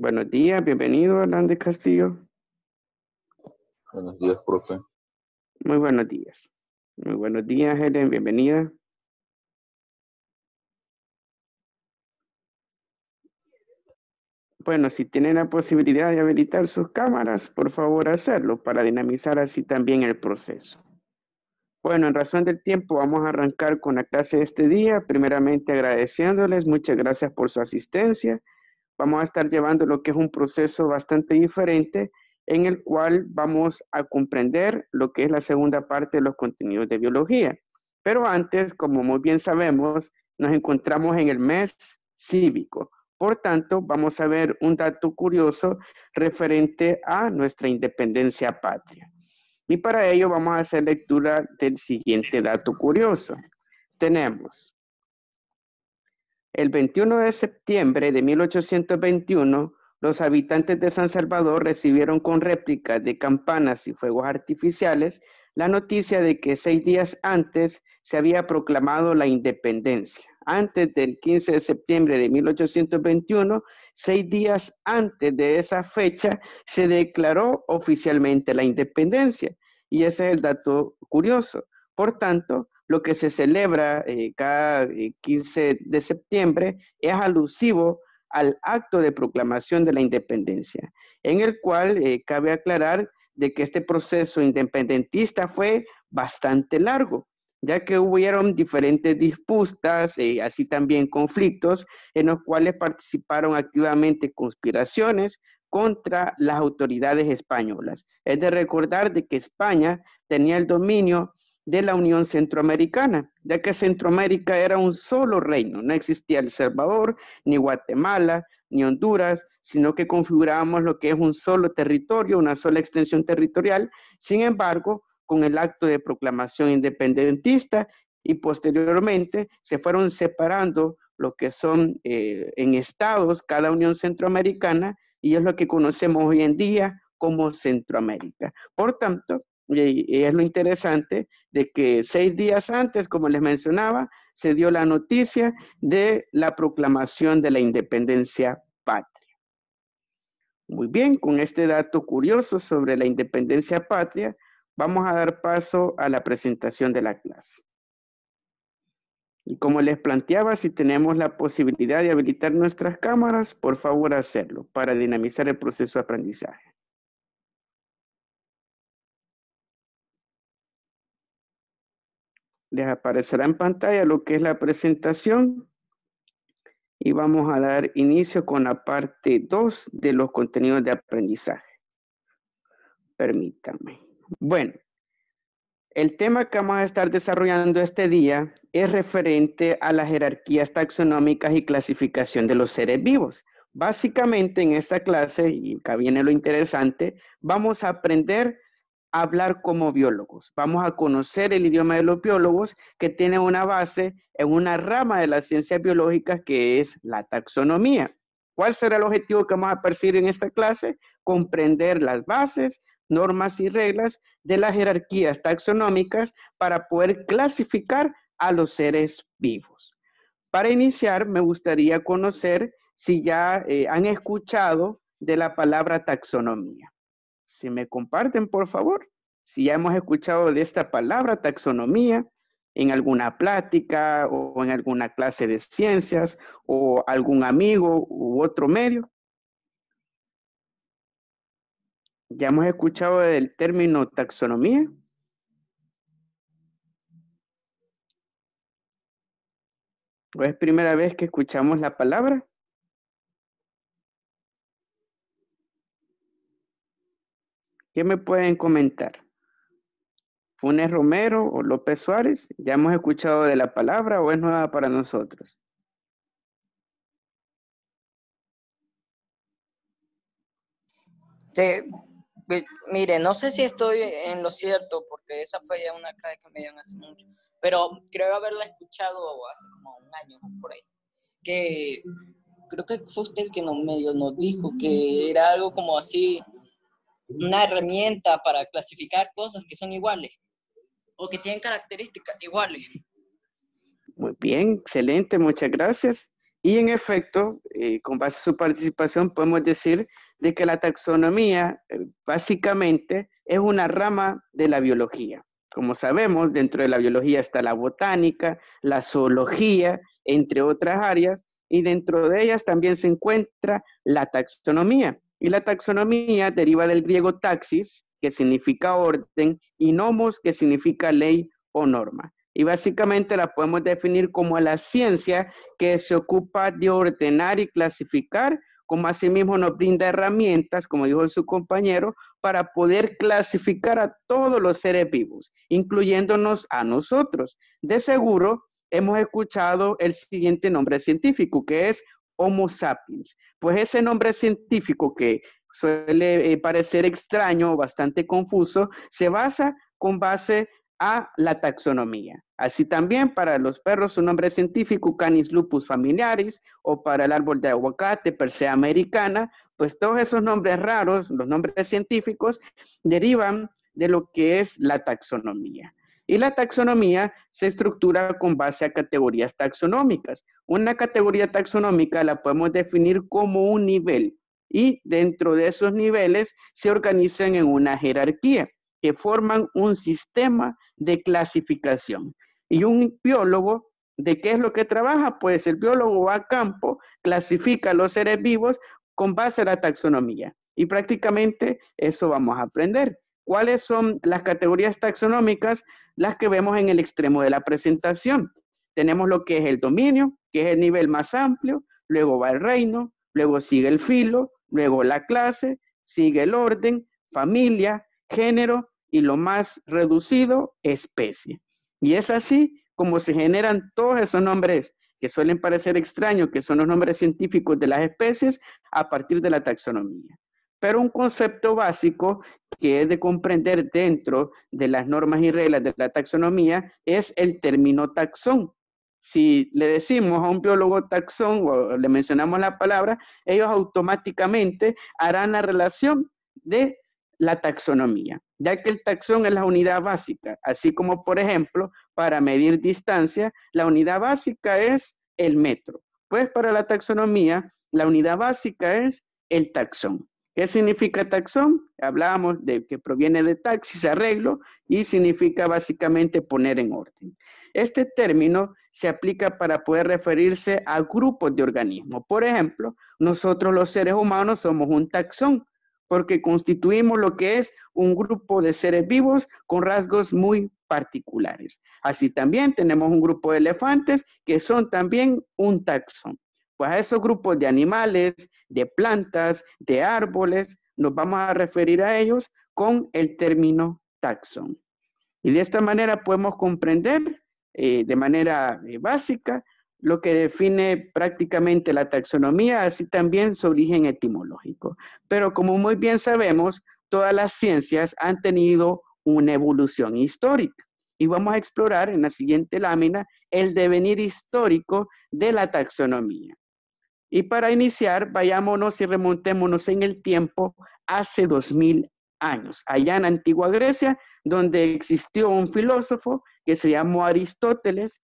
Buenos días, bienvenido, Hernández Castillo. Buenos días, profe. Muy buenos días. Muy buenos días, Helen, bienvenida. Bueno, si tienen la posibilidad de habilitar sus cámaras, por favor hacerlo para dinamizar así también el proceso. Bueno, en razón del tiempo vamos a arrancar con la clase de este día. Primeramente agradeciéndoles, muchas gracias por su asistencia vamos a estar llevando lo que es un proceso bastante diferente en el cual vamos a comprender lo que es la segunda parte de los contenidos de biología. Pero antes, como muy bien sabemos, nos encontramos en el mes cívico. Por tanto, vamos a ver un dato curioso referente a nuestra independencia patria. Y para ello vamos a hacer lectura del siguiente dato curioso. Tenemos el 21 de septiembre de 1821, los habitantes de San Salvador recibieron con réplicas de campanas y fuegos artificiales la noticia de que seis días antes se había proclamado la independencia. Antes del 15 de septiembre de 1821, seis días antes de esa fecha, se declaró oficialmente la independencia. Y ese es el dato curioso. Por tanto, lo que se celebra eh, cada 15 eh, de septiembre es alusivo al acto de proclamación de la independencia, en el cual eh, cabe aclarar de que este proceso independentista fue bastante largo, ya que hubieron diferentes disputas, y así también conflictos, en los cuales participaron activamente conspiraciones contra las autoridades españolas. Es de recordar de que España tenía el dominio de la Unión Centroamericana, ya que Centroamérica era un solo reino, no existía El Salvador, ni Guatemala, ni Honduras, sino que configurábamos lo que es un solo territorio, una sola extensión territorial. Sin embargo, con el acto de proclamación independentista y posteriormente se fueron separando lo que son eh, en estados cada Unión Centroamericana y es lo que conocemos hoy en día como Centroamérica. Por tanto, y, es lo interesante de que seis días antes, como les mencionaba, se dio la noticia de la proclamación de la independencia patria. Muy bien, con este dato curioso sobre la independencia patria, vamos a dar paso a la presentación de la clase. Y como les planteaba, si tenemos la posibilidad de habilitar nuestras cámaras, por favor hacerlo para dinamizar el proceso de aprendizaje. les aparecerá en pantalla lo que es la presentación y vamos a dar inicio con la parte 2 de los contenidos de aprendizaje. Permítame. Bueno, el tema que vamos a estar desarrollando este día es referente a las jerarquías taxonómicas y clasificación de los seres vivos. Básicamente en esta clase, y acá viene lo interesante, vamos a aprender hablar como biólogos. Vamos a conocer el idioma de los biólogos que tiene una base en una rama de las ciencias biológicas que es la taxonomía. ¿Cuál será el objetivo que vamos a percibir en esta clase? Comprender las bases, normas y reglas de las jerarquías taxonómicas para poder clasificar a los seres vivos. Para iniciar, me gustaría conocer si ya eh, han escuchado de la palabra taxonomía si me comparten, por favor, si ya hemos escuchado de esta palabra taxonomía en alguna plática o en alguna clase de ciencias o algún amigo u otro medio. ¿Ya hemos escuchado del término taxonomía? ¿O es primera vez que escuchamos la palabra? ¿Qué me pueden comentar? Funes Romero o López Suárez, ¿ya hemos escuchado de la palabra o es nueva para nosotros? mire, no sé si estoy en lo cierto, porque esa fue ya una clase que me dieron hace mucho, pero creo haberla escuchado hace como un año por ahí, que creo que fue usted el que nos medio nos dijo que era algo como así, una herramienta para clasificar cosas que son iguales o que tienen características iguales. Muy bien, excelente, muchas gracias. Y en efecto, eh, con base a su participación, podemos decir de que la taxonomía eh, básicamente es una rama de la biología. Como sabemos, dentro de la biología está la botánica, la zoología, entre otras áreas, y dentro de ellas también se encuentra la taxonomía, y la taxonomía deriva del griego taxis, que significa orden, y nomos, que significa ley o norma. Y básicamente la podemos definir como la ciencia que se ocupa de ordenar y clasificar, como asimismo nos brinda herramientas, como dijo su compañero, para poder clasificar a todos los seres vivos, incluyéndonos a nosotros. De seguro, hemos escuchado el siguiente nombre científico, que es Homo sapiens. Pues ese nombre científico que suele eh, parecer extraño o bastante confuso, se basa con base a la taxonomía. Así también para los perros su nombre científico Canis lupus familiaris o para el árbol de aguacate Persea americana, pues todos esos nombres raros, los nombres científicos, derivan de lo que es la taxonomía. Y la taxonomía se estructura con base a categorías taxonómicas. Una categoría taxonómica la podemos definir como un nivel y dentro de esos niveles se organizan en una jerarquía que forman un sistema de clasificación. Y un biólogo, ¿de qué es lo que trabaja? Pues el biólogo va a campo, clasifica los seres vivos con base a la taxonomía. Y prácticamente eso vamos a aprender cuáles son las categorías taxonómicas, las que vemos en el extremo de la presentación. Tenemos lo que es el dominio, que es el nivel más amplio, luego va el reino, luego sigue el filo, luego la clase, sigue el orden, familia, género y lo más reducido, especie. Y es así como se generan todos esos nombres que suelen parecer extraños, que son los nombres científicos de las especies, a partir de la taxonomía pero un concepto básico que es de comprender dentro de las normas y reglas de la taxonomía es el término taxón. Si le decimos a un biólogo taxón o le mencionamos la palabra, ellos automáticamente harán la relación de la taxonomía, ya que el taxón es la unidad básica, así como por ejemplo, para medir distancia, la unidad básica es el metro. Pues para la taxonomía, la unidad básica es el taxón. ¿Qué significa taxón? Hablábamos de que proviene de taxis, arreglo, y significa básicamente poner en orden. Este término se aplica para poder referirse a grupos de organismos. Por ejemplo, nosotros los seres humanos somos un taxón, porque constituimos lo que es un grupo de seres vivos con rasgos muy particulares. Así también tenemos un grupo de elefantes que son también un taxón. Pues a esos grupos de animales, de plantas, de árboles, nos vamos a referir a ellos con el término taxón. Y de esta manera podemos comprender eh, de manera eh, básica lo que define prácticamente la taxonomía, así también su origen etimológico. Pero como muy bien sabemos, todas las ciencias han tenido una evolución histórica. Y vamos a explorar en la siguiente lámina el devenir histórico de la taxonomía. Y para iniciar, vayámonos y remontémonos en el tiempo hace dos mil años, allá en antigua Grecia, donde existió un filósofo que se llamó Aristóteles,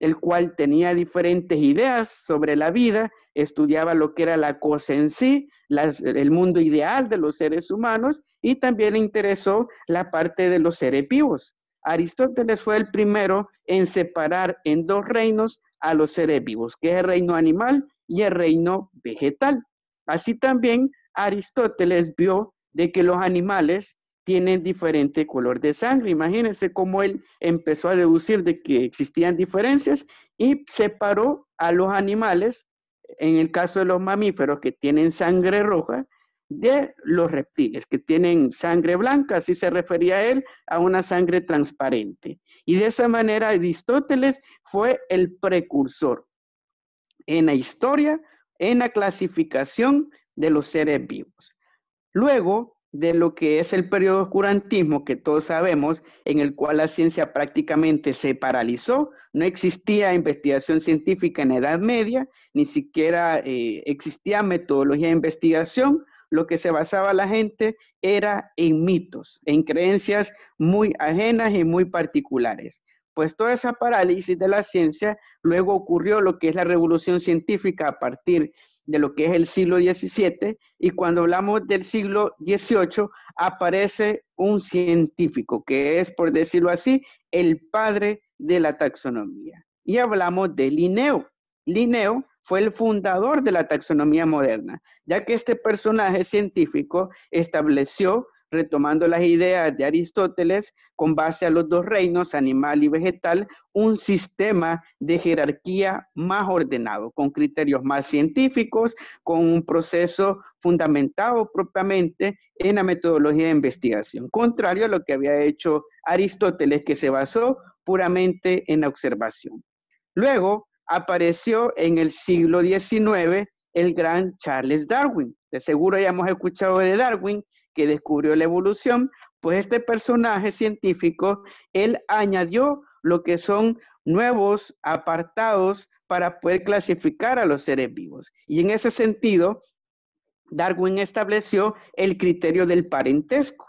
el cual tenía diferentes ideas sobre la vida, estudiaba lo que era la cosa en sí, el mundo ideal de los seres humanos y también le interesó la parte de los seres vivos. Aristóteles fue el primero en separar en dos reinos a los seres vivos, que es el reino animal y el reino vegetal. Así también Aristóteles vio de que los animales tienen diferente color de sangre. Imagínense cómo él empezó a deducir de que existían diferencias y separó a los animales, en el caso de los mamíferos que tienen sangre roja, de los reptiles que tienen sangre blanca, así se refería él, a una sangre transparente. Y de esa manera Aristóteles fue el precursor en la historia, en la clasificación de los seres vivos. Luego de lo que es el periodo oscurantismo que todos sabemos, en el cual la ciencia prácticamente se paralizó, no existía investigación científica en la Edad Media, ni siquiera eh, existía metodología de investigación, lo que se basaba la gente era en mitos, en creencias muy ajenas y muy particulares pues toda esa parálisis de la ciencia, luego ocurrió lo que es la revolución científica a partir de lo que es el siglo XVII, y cuando hablamos del siglo XVIII, aparece un científico, que es, por decirlo así, el padre de la taxonomía. Y hablamos de Linneo. Linneo fue el fundador de la taxonomía moderna, ya que este personaje científico estableció retomando las ideas de Aristóteles, con base a los dos reinos, animal y vegetal, un sistema de jerarquía más ordenado, con criterios más científicos, con un proceso fundamentado propiamente en la metodología de investigación, contrario a lo que había hecho Aristóteles, que se basó puramente en la observación. Luego apareció en el siglo XIX el gran Charles Darwin. De seguro ya hemos escuchado de Darwin que descubrió la evolución, pues este personaje científico, él añadió lo que son nuevos apartados para poder clasificar a los seres vivos. Y en ese sentido, Darwin estableció el criterio del parentesco,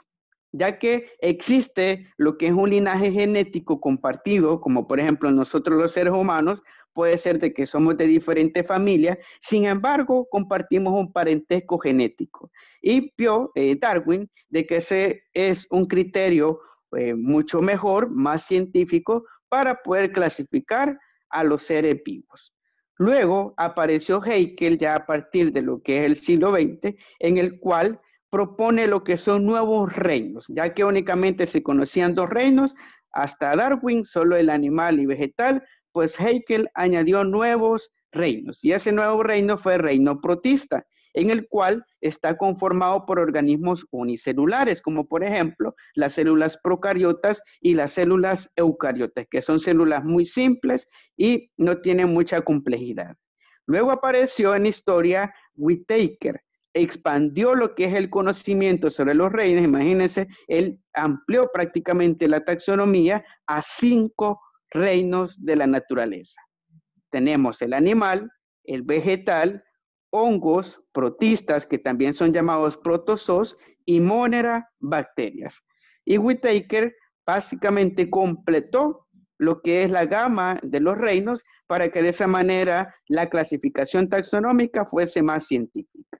ya que existe lo que es un linaje genético compartido, como por ejemplo nosotros los seres humanos, puede ser de que somos de diferentes familias, sin embargo, compartimos un parentesco genético. Y vio eh, Darwin de que ese es un criterio eh, mucho mejor, más científico, para poder clasificar a los seres vivos. Luego apareció Haeckel ya a partir de lo que es el siglo XX, en el cual propone lo que son nuevos reinos, ya que únicamente se conocían dos reinos, hasta Darwin, solo el animal y vegetal, pues Haeckel añadió nuevos reinos, y ese nuevo reino fue el reino protista, en el cual está conformado por organismos unicelulares, como por ejemplo las células procariotas y las células eucariotas, que son células muy simples y no tienen mucha complejidad. Luego apareció en historia Whitaker, expandió lo que es el conocimiento sobre los reinos, imagínense, él amplió prácticamente la taxonomía a cinco reinos de la naturaleza. Tenemos el animal, el vegetal, hongos, protistas, que también son llamados protozoos, y monera, bacterias. Y Whittaker básicamente completó lo que es la gama de los reinos para que de esa manera la clasificación taxonómica fuese más científica.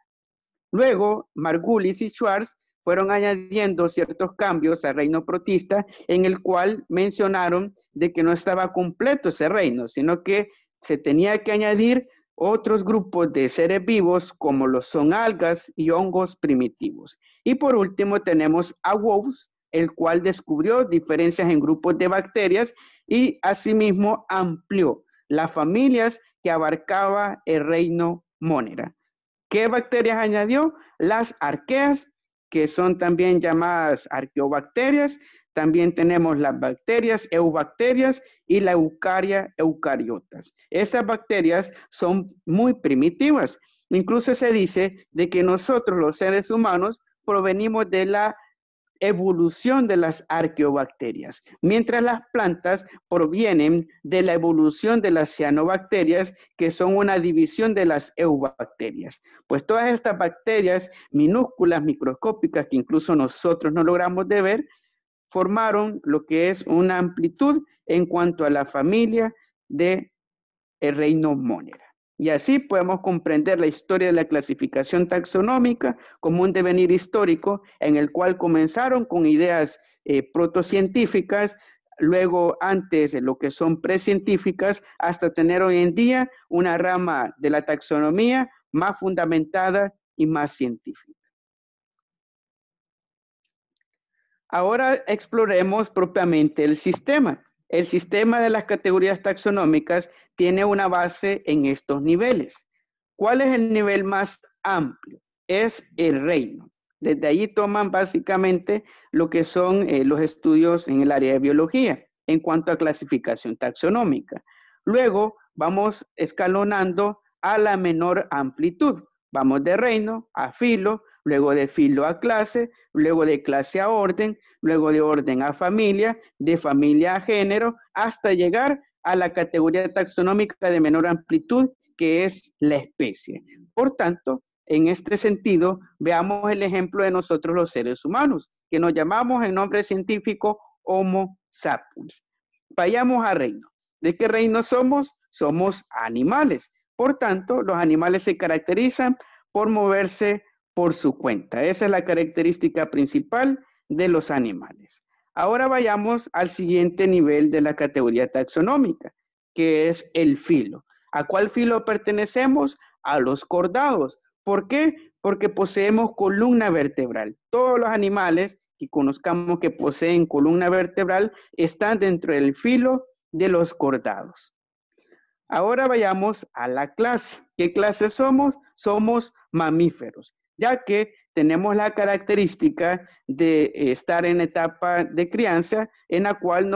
Luego, Margulis y Schwartz fueron añadiendo ciertos cambios al reino protista en el cual mencionaron de que no estaba completo ese reino, sino que se tenía que añadir otros grupos de seres vivos como lo son algas y hongos primitivos. Y por último tenemos a Wolves, el cual descubrió diferencias en grupos de bacterias y asimismo amplió las familias que abarcaba el reino Monera. ¿Qué bacterias añadió? Las arqueas que son también llamadas arqueobacterias. También tenemos las bacterias eubacterias y la eucaria eucariotas. Estas bacterias son muy primitivas. Incluso se dice de que nosotros los seres humanos provenimos de la evolución de las arqueobacterias, mientras las plantas provienen de la evolución de las cianobacterias, que son una división de las eubacterias. Pues todas estas bacterias minúsculas, microscópicas, que incluso nosotros no logramos de ver, formaron lo que es una amplitud en cuanto a la familia del de monera. Y así podemos comprender la historia de la clasificación taxonómica como un devenir histórico en el cual comenzaron con ideas eh, protocientíficas, luego antes de lo que son precientíficas, hasta tener hoy en día una rama de la taxonomía más fundamentada y más científica. Ahora exploremos propiamente el sistema. El sistema de las categorías taxonómicas tiene una base en estos niveles. ¿Cuál es el nivel más amplio? Es el reino. Desde allí toman básicamente lo que son eh, los estudios en el área de biología en cuanto a clasificación taxonómica. Luego vamos escalonando a la menor amplitud. Vamos de reino a filo, luego de filo a clase, luego de clase a orden, luego de orden a familia, de familia a género, hasta llegar a la categoría taxonómica de menor amplitud, que es la especie. Por tanto, en este sentido, veamos el ejemplo de nosotros los seres humanos, que nos llamamos en nombre científico Homo sapiens. Vayamos a reino. ¿De qué reino somos? Somos animales. Por tanto, los animales se caracterizan por moverse por su cuenta. Esa es la característica principal de los animales. Ahora vayamos al siguiente nivel de la categoría taxonómica, que es el filo. ¿A cuál filo pertenecemos? A los cordados. ¿Por qué? Porque poseemos columna vertebral. Todos los animales que conozcamos que poseen columna vertebral están dentro del filo de los cordados. Ahora vayamos a la clase. ¿Qué clase somos? Somos mamíferos ya que tenemos la característica de estar en etapa de crianza en la cual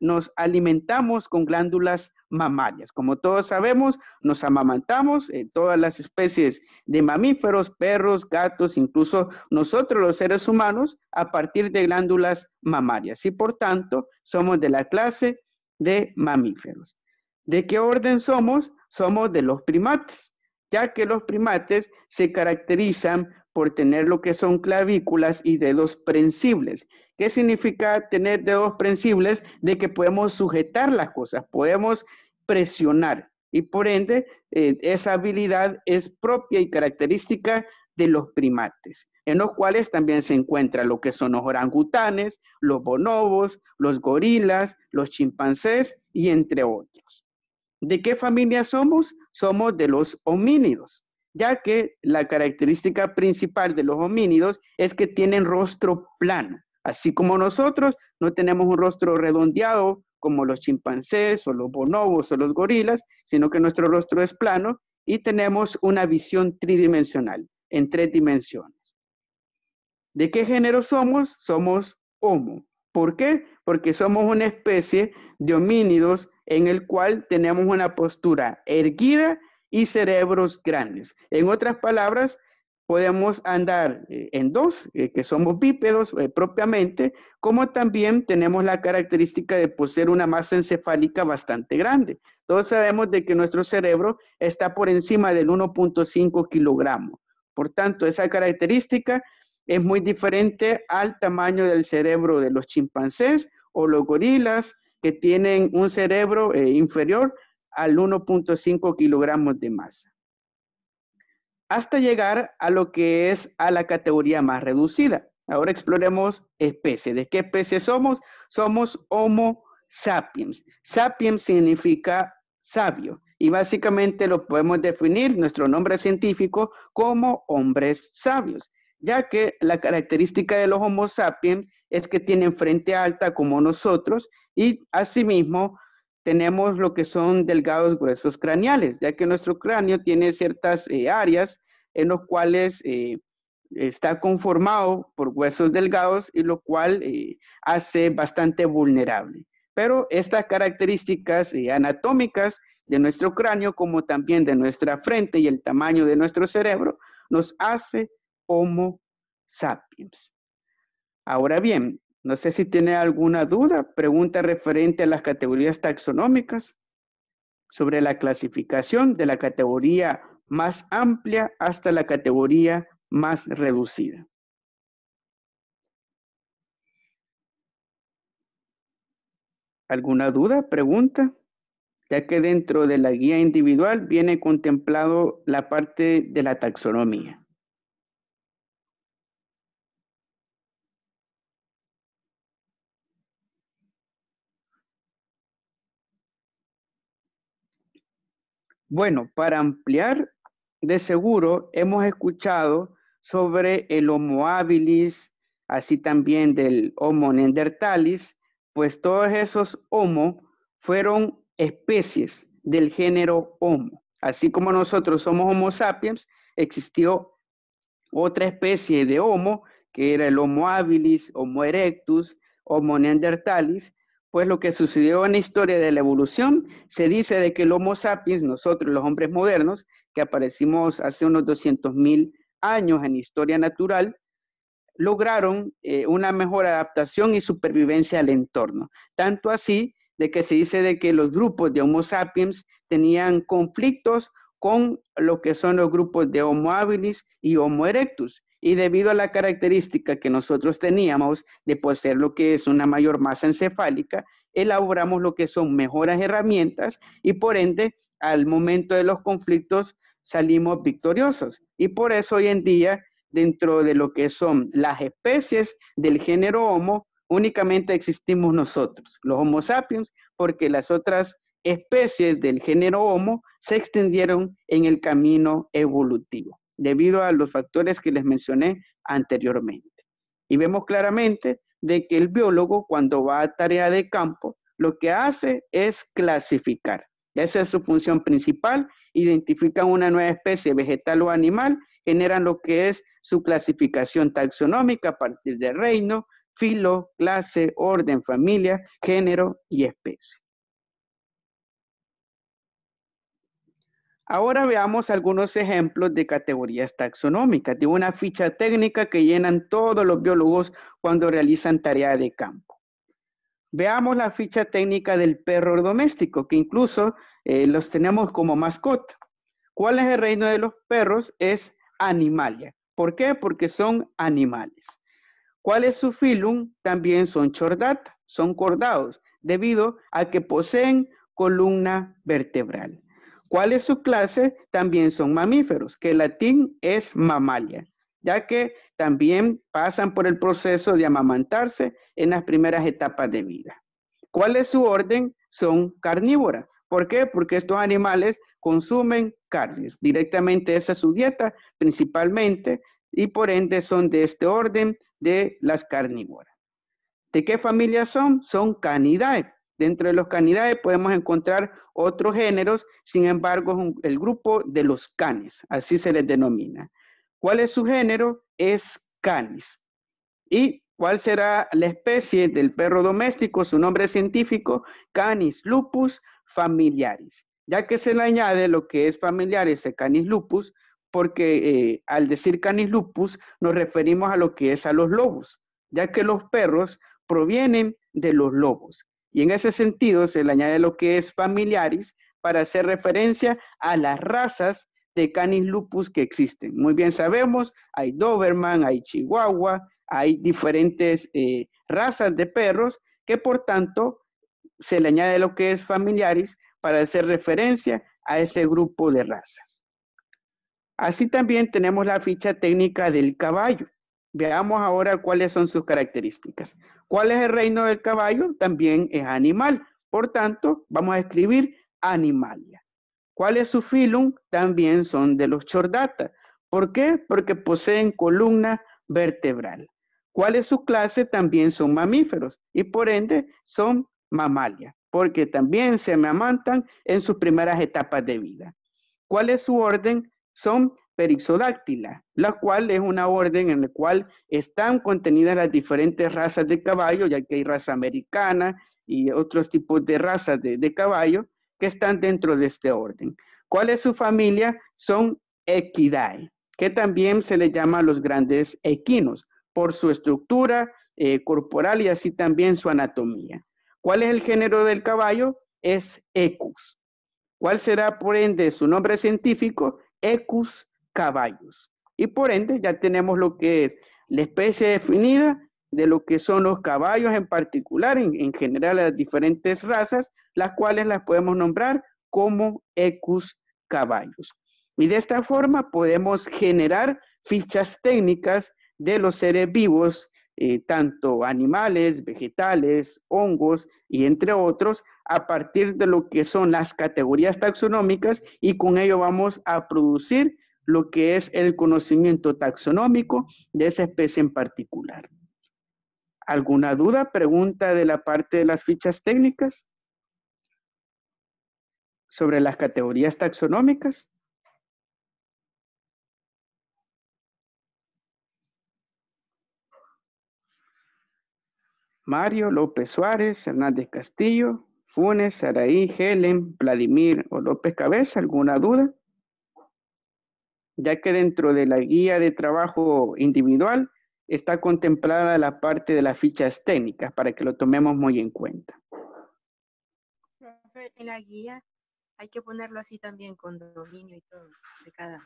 nos, alimentamos con glándulas mamarias. Como todos sabemos, nos amamantamos eh, todas las especies de mamíferos, perros, gatos, incluso nosotros los seres humanos, a partir de glándulas mamarias. Y por tanto, somos de la clase de mamíferos. ¿De qué orden somos? Somos de los primates ya que los primates se caracterizan por tener lo que son clavículas y dedos prensibles. ¿Qué significa tener dedos prensibles? De que podemos sujetar las cosas, podemos presionar y por ende eh, esa habilidad es propia y característica de los primates, en los cuales también se encuentra lo que son los orangutanes, los bonobos, los gorilas, los chimpancés y entre otros. ¿De qué familia somos? Somos de los homínidos, ya que la característica principal de los homínidos es que tienen rostro plano. Así como nosotros no tenemos un rostro redondeado como los chimpancés o los bonobos o los gorilas, sino que nuestro rostro es plano y tenemos una visión tridimensional, en tres dimensiones. ¿De qué género somos? Somos homo. ¿Por qué? porque somos una especie de homínidos en el cual tenemos una postura erguida y cerebros grandes. En otras palabras, podemos andar eh, en dos, eh, que somos bípedos eh, propiamente, como también tenemos la característica de poseer una masa encefálica bastante grande. Todos sabemos de que nuestro cerebro está por encima del 1.5 kilogramos. Por tanto, esa característica es muy diferente al tamaño del cerebro de los chimpancés o los gorilas que tienen un cerebro eh, inferior al 1.5 kilogramos de masa. Hasta llegar a lo que es a la categoría más reducida. Ahora exploremos especies. ¿De qué especie somos? Somos Homo sapiens. Sapiens significa sabio y básicamente lo podemos definir nuestro nombre científico como hombres sabios, ya que la característica de los Homo sapiens es que tienen frente alta como nosotros y asimismo tenemos lo que son delgados huesos craneales, ya que nuestro cráneo tiene ciertas eh, áreas en las cuales eh, está conformado por huesos delgados y lo cual eh, hace bastante vulnerable. Pero estas características anatómicas de nuestro cráneo, como también de nuestra frente y el tamaño de nuestro cerebro, nos hace Homo sapiens. Ahora bien, no sé si tiene alguna duda, pregunta referente a las categorías taxonómicas sobre la clasificación de la categoría más amplia hasta la categoría más reducida. ¿Alguna duda, pregunta? Ya que dentro de la guía individual viene contemplado la parte de la taxonomía. Bueno, para ampliar, de seguro hemos escuchado sobre el Homo habilis, así también del Homo neanderthalis, pues todos esos Homo fueron especies del género Homo. Así como nosotros somos Homo sapiens, existió otra especie de Homo, que era el Homo habilis, Homo erectus, Homo neandertalis, pues lo que sucedió en la historia de la evolución, se dice de que el Homo sapiens, nosotros los hombres modernos, que aparecimos hace unos 200.000 años en historia natural, lograron eh, una mejor adaptación y supervivencia al entorno. Tanto así de que se dice de que los grupos de Homo sapiens tenían conflictos con lo que son los grupos de Homo habilis y Homo erectus, y debido a la característica que nosotros teníamos de poseer lo que es una mayor masa encefálica, elaboramos lo que son mejoras herramientas y por ende al momento de los conflictos salimos victoriosos. Y por eso hoy en día, dentro de lo que son las especies del género Homo, únicamente existimos nosotros, los Homo sapiens, porque las otras especies del género Homo se extendieron en el camino evolutivo debido a los factores que les mencioné anteriormente. Y vemos claramente de que el biólogo cuando va a tarea de campo, lo que hace es clasificar. Esa es su función principal, identifican una nueva especie vegetal o animal, generan lo que es su clasificación taxonómica a partir de reino, filo, clase, orden, familia, género y especie. Ahora veamos algunos ejemplos de categorías taxonómicas, de una ficha técnica que llenan todos los biólogos cuando realizan tarea de campo. Veamos la ficha técnica del perro doméstico, que incluso eh, los tenemos como mascota. ¿Cuál es el reino de los perros? Es animalia. ¿Por qué? Porque son animales. ¿Cuál es su filum? También son chordata, son cordados, debido a que poseen columna vertebral. ¿Cuál es su clase también son mamíferos, que el latín es mamalia, ya que también pasan por el proceso de amamantarse en las primeras etapas de vida. ¿Cuál es su orden? Son carnívoras. ¿Por qué? Porque estos animales consumen carnes, directamente esa es su dieta principalmente, y por ende son de este orden de las carnívoras. ¿De qué familia son? Son Canidae, Dentro de los canidae podemos encontrar otros géneros, sin embargo, es el grupo de los canes, así se les denomina. ¿Cuál es su género? Es canis. ¿Y cuál será la especie del perro doméstico? Su nombre científico, canis lupus familiaris. Ya que se le añade lo que es familiar ese canis lupus, porque eh, al decir canis lupus nos referimos a lo que es a los lobos, ya que los perros provienen de los lobos. Y en ese sentido se le añade lo que es familiaris para hacer referencia a las razas de canis lupus que existen. Muy bien sabemos, hay Doberman, hay Chihuahua, hay diferentes eh, razas de perros que por tanto se le añade lo que es familiaris para hacer referencia a ese grupo de razas. Así también tenemos la ficha técnica del caballo. Veamos ahora cuáles son sus características. ¿Cuál es el reino del caballo? También es animal. Por tanto, vamos a escribir animalia. ¿Cuál es su filum? También son de los chordata. ¿Por qué? Porque poseen columna vertebral. ¿Cuál es su clase? También son mamíferos y por ende son mamalia, porque también se amamantan en sus primeras etapas de vida. ¿Cuál es su orden? Son Perixodáctila, la cual es una orden en la cual están contenidas las diferentes razas de caballo, ya que hay raza americana y otros tipos de razas de, caballo que están dentro de este orden. ¿Cuál es su familia? Son Equidae, que también se le llama los grandes equinos por su estructura eh, corporal y así también su anatomía. ¿Cuál es el género del caballo? Es Equus. ¿Cuál será por ende su nombre científico? Equus caballos. Y por ende ya tenemos lo que es la especie definida de lo que son los caballos en particular, en, general las diferentes razas, las cuales las podemos nombrar como ecus caballos. Y de esta forma podemos generar fichas técnicas de los seres vivos, eh, tanto animales, vegetales, hongos y entre otros, a partir de lo que son las categorías taxonómicas y con ello vamos a producir lo que es el conocimiento taxonómico de esa especie en particular. ¿Alguna duda, pregunta de la parte de las fichas técnicas? ¿Sobre las categorías taxonómicas? Mario López Suárez, Hernández Castillo, Funes, Saraí, Helen, Vladimir o López Cabeza, ¿alguna duda? ya que dentro de la guía de trabajo individual está contemplada la parte de las fichas técnicas para que lo tomemos muy en cuenta. En la guía hay que ponerlo así también con dominio y todo de cada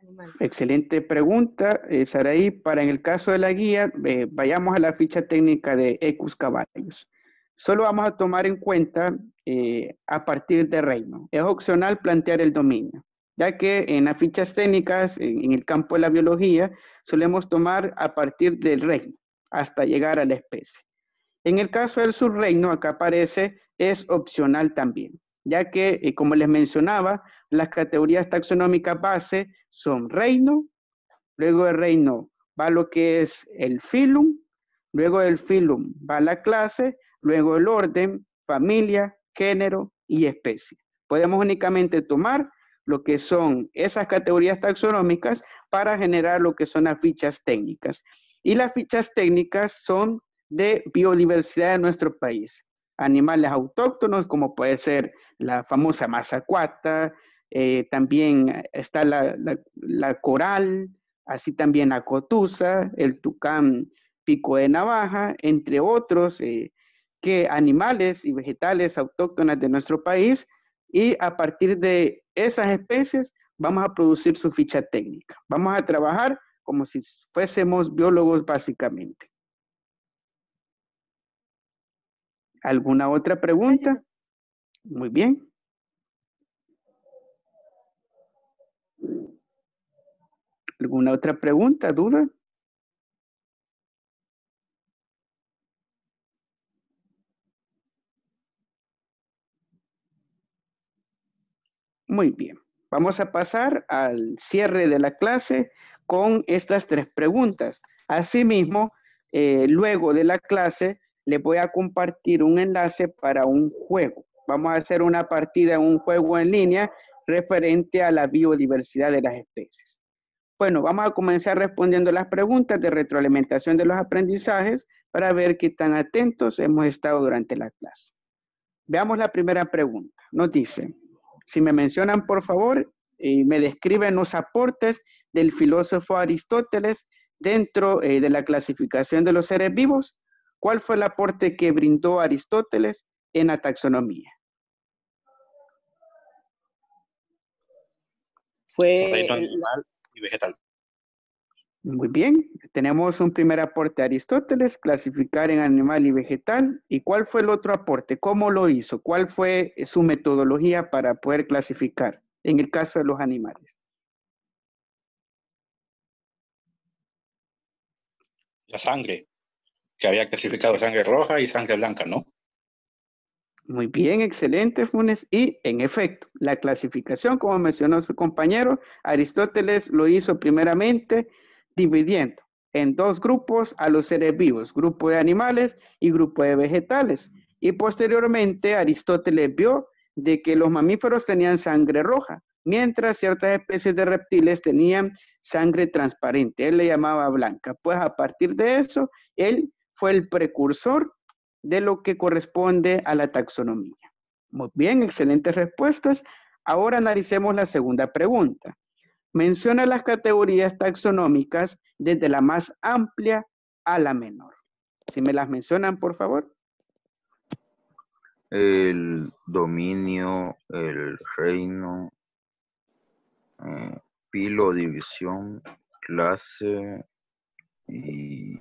animal. Excelente pregunta, eh, Saraí. Para en el caso de la guía, eh, vayamos a la ficha técnica de Ecus Caballos. Solo vamos a tomar en cuenta eh, a partir de reino. Es opcional plantear el dominio ya que en las fichas técnicas, en, el campo de la biología, solemos tomar a partir del reino hasta llegar a la especie. En el caso del subreino, acá aparece, es opcional también, ya que, eh, como les mencionaba, las categorías taxonómicas base son reino, luego del reino va lo que es el filum, luego del filum va la clase, luego el orden, familia, género y especie. Podemos únicamente tomar lo que son esas categorías taxonómicas para generar lo que son las fichas técnicas. Y las fichas técnicas son de biodiversidad de nuestro país. Animales autóctonos, como puede ser la famosa mazacuata, eh, también está la, coral, así también la cotuza, el tucán pico de navaja, entre otros eh, que animales y vegetales autóctonas de nuestro país. Y a partir de esas especies vamos a producir su ficha técnica. Vamos a trabajar como si fuésemos biólogos básicamente. ¿Alguna otra pregunta? Muy bien. ¿Alguna otra pregunta, duda? Muy bien, vamos a pasar al cierre de la clase con estas tres preguntas. Asimismo, eh, luego de la clase, les voy a compartir un enlace para un juego. Vamos a hacer una partida un juego en línea referente a la biodiversidad de las especies. Bueno, vamos a comenzar respondiendo las preguntas de retroalimentación de los aprendizajes para ver qué tan atentos hemos estado durante la clase. Veamos la primera pregunta. Nos dice, si me mencionan, por favor, y me describen los aportes del filósofo Aristóteles dentro eh, de la clasificación de los seres vivos. ¿Cuál fue el aporte que brindó Aristóteles en la taxonomía? Fue... animal y vegetal. Muy bien, tenemos un primer aporte de Aristóteles, clasificar en animal y vegetal. ¿Y cuál fue el otro aporte? ¿Cómo lo hizo? ¿Cuál fue su metodología para poder clasificar en el caso de los animales? La sangre, que había clasificado sangre roja y sangre blanca, ¿no? Muy bien, excelente Funes. Y en efecto, la clasificación, como mencionó su compañero, Aristóteles lo hizo primeramente dividiendo en dos grupos a los seres vivos, grupo de animales y grupo de vegetales. Y posteriormente Aristóteles vio de que los mamíferos tenían sangre roja, mientras ciertas especies de reptiles tenían sangre transparente. Él le llamaba blanca. Pues a partir de eso, él fue el precursor de lo que corresponde a la taxonomía. Muy bien, excelentes respuestas. Ahora analicemos la segunda pregunta menciona las categorías taxonómicas desde la más amplia a la menor. Si me las mencionan, por favor. El dominio, el reino, eh, filo, división, clase y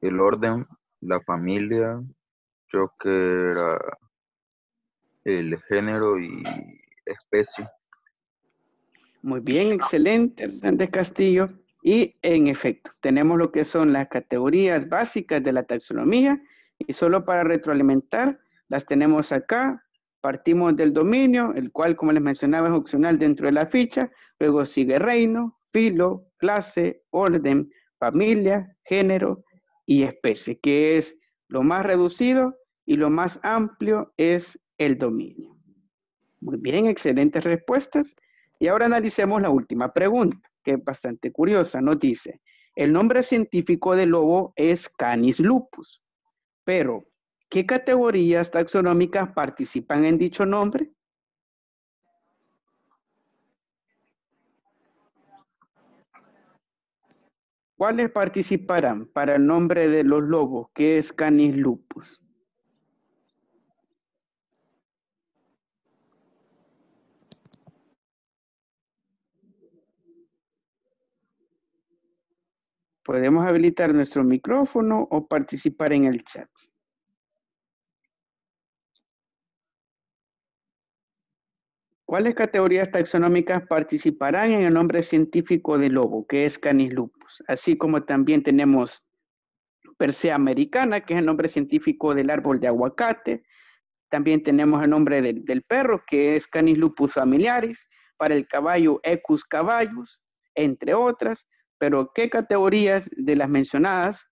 el orden, la familia, creo que era el género y especie. Muy bien, excelente, Hernández Castillo. Y en efecto, tenemos lo que son las categorías básicas de la taxonomía y solo para retroalimentar, las tenemos acá. Partimos del dominio, el cual, como les mencionaba, es opcional dentro de la ficha. Luego sigue reino, filo, clase, orden, familia, género y especie, que es lo más reducido y lo más amplio es el dominio. Muy bien, excelentes respuestas. Y ahora analicemos la última pregunta, que es bastante curiosa. Nos dice, el nombre científico del lobo es Canis lupus, pero ¿qué categorías taxonómicas participan en dicho nombre? ¿Cuáles participarán para el nombre de los lobos, que es Canis lupus? Podemos habilitar nuestro micrófono o participar en el chat. ¿Cuáles categorías taxonómicas participarán en el nombre científico del lobo, que es Canis lupus? Así como también tenemos Persea americana, que es el nombre científico del árbol de aguacate. También tenemos el nombre del perro, que es Canis lupus familiaris, para el caballo Ecus caballus, entre otras pero ¿qué categorías de las mencionadas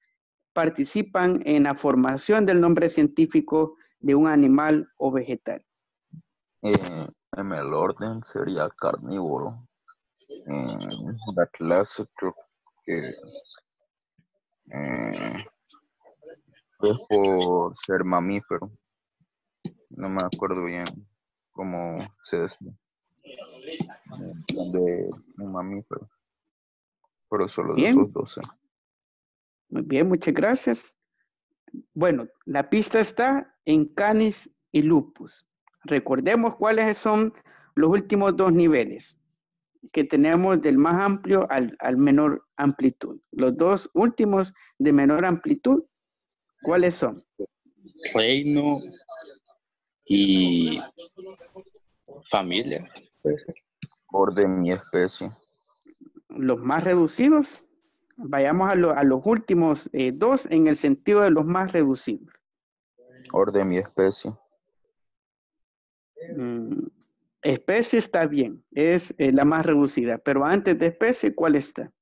participan en la formación del nombre científico de un animal o vegetal? Eh, en el orden sería carnívoro. Eh, la clase que eh, es por ser mamífero. No me acuerdo bien cómo se dice. Eh, de un mamífero pero solo Muy bien, muchas gracias. Bueno, la pista está en canis y lupus. Recordemos cuáles son los últimos dos niveles que tenemos del más amplio al, al menor amplitud. Los dos últimos de menor amplitud, ¿cuáles son? Reino y familia. Orden y especie los más reducidos, vayamos a, los últimos eh, dos en el sentido de los más reducidos. Orden y especie. Mm, especie está bien, es eh, la más reducida, pero antes de especie, ¿cuál está?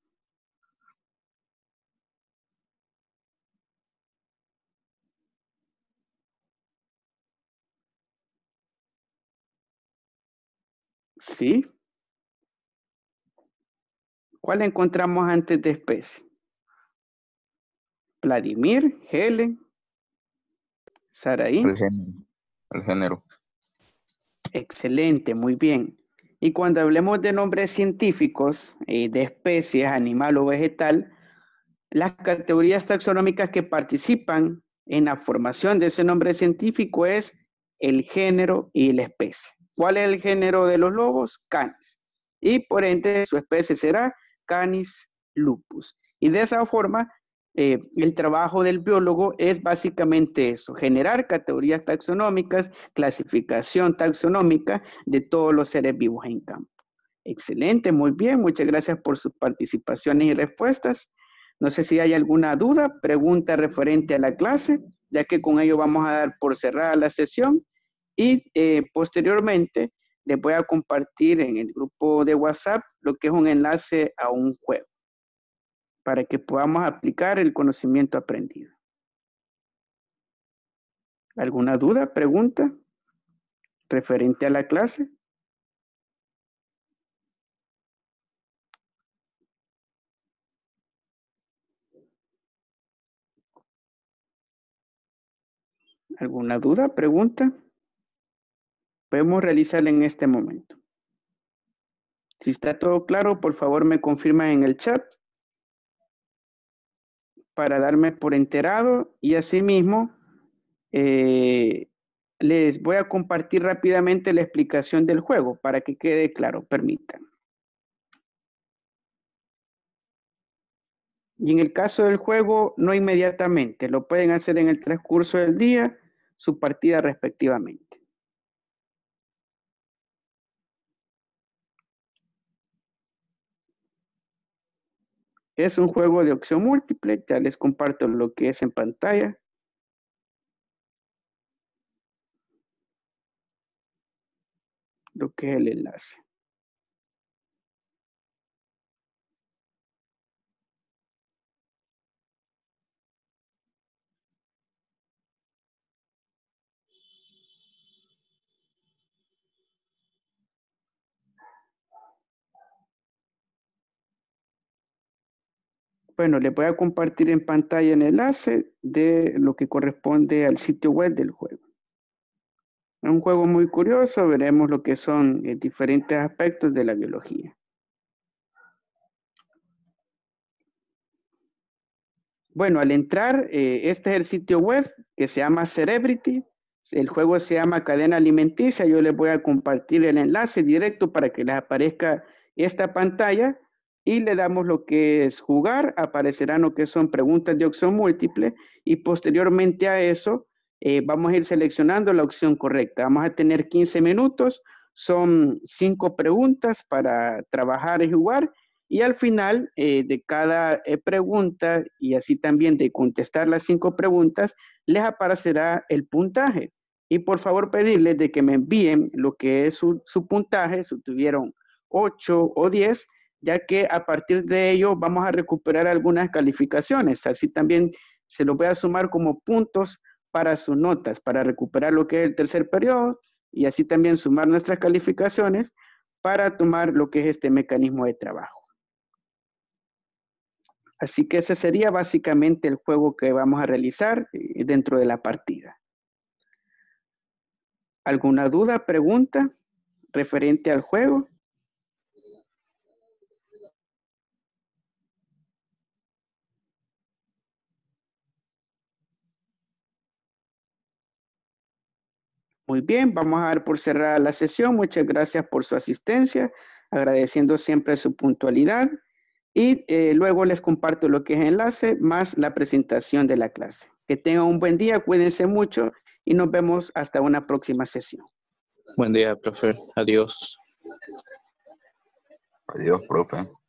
Sí, ¿Cuál encontramos antes de especie? Vladimir, Helen, Saraí. El género. El género. Excelente, muy bien. Y cuando hablemos de nombres científicos, y eh, de especies, animal o vegetal, las categorías taxonómicas que participan en la formación de ese nombre científico es el género y la especie. ¿Cuál es el género de los lobos? Canes. Y por ende su especie será canis lupus. Y de esa forma, eh, el trabajo del biólogo es básicamente eso, generar categorías taxonómicas, clasificación taxonómica de todos los seres vivos en campo. Excelente, muy bien, muchas gracias por sus participaciones y respuestas. No sé si hay alguna duda, pregunta referente a la clase, ya que con ello vamos a dar por cerrada la sesión y eh, posteriormente les voy a compartir en el grupo de WhatsApp lo que es un enlace a un juego para que podamos aplicar el conocimiento aprendido. ¿Alguna duda, pregunta referente a la clase? ¿Alguna duda, pregunta? podemos realizar en este momento. Si está todo claro, por favor me confirman en el chat para darme por enterado y asimismo eh, les voy a compartir rápidamente la explicación del juego para que quede claro, permitan. Y en el caso del juego, no inmediatamente, lo pueden hacer en el transcurso del día, su partida respectivamente. Es un juego de opción múltiple, ya les comparto lo que es en pantalla. Lo que es el enlace. Bueno, les voy a compartir en pantalla el enlace de lo que corresponde al sitio web del juego. Es un juego muy curioso, veremos lo que son eh, diferentes aspectos de la biología. Bueno, al entrar, eh, este es el sitio web que se llama Cerebrity. El juego se llama Cadena Alimenticia. Yo les voy a compartir el enlace directo para que les aparezca esta pantalla y le damos lo que es jugar, aparecerán lo que son preguntas de opción múltiple y posteriormente a eso eh, vamos a ir seleccionando la opción correcta. Vamos a tener 15 minutos, son 5 preguntas para trabajar y jugar y al final eh, de cada eh, pregunta y así también de contestar las 5 preguntas, les aparecerá el puntaje. Y por favor pedirles de que me envíen lo que es su, su puntaje, si tuvieron 8 o 10, ya que a partir de ello vamos a recuperar algunas calificaciones. Así también se los voy a sumar como puntos para sus notas, para recuperar lo que es el tercer periodo y así también sumar nuestras calificaciones para tomar lo que es este mecanismo de trabajo. Así que ese sería básicamente el juego que vamos a realizar eh, dentro de la partida. ¿Alguna duda, pregunta referente al juego? Muy bien, vamos a dar por cerrada la sesión. Muchas gracias por su asistencia, agradeciendo siempre su puntualidad. Y eh, luego les comparto lo que es enlace más la presentación de la clase. Que tengan un buen día, cuídense mucho y nos vemos hasta una próxima sesión. Buen día, profe. Adiós. Adiós, profe.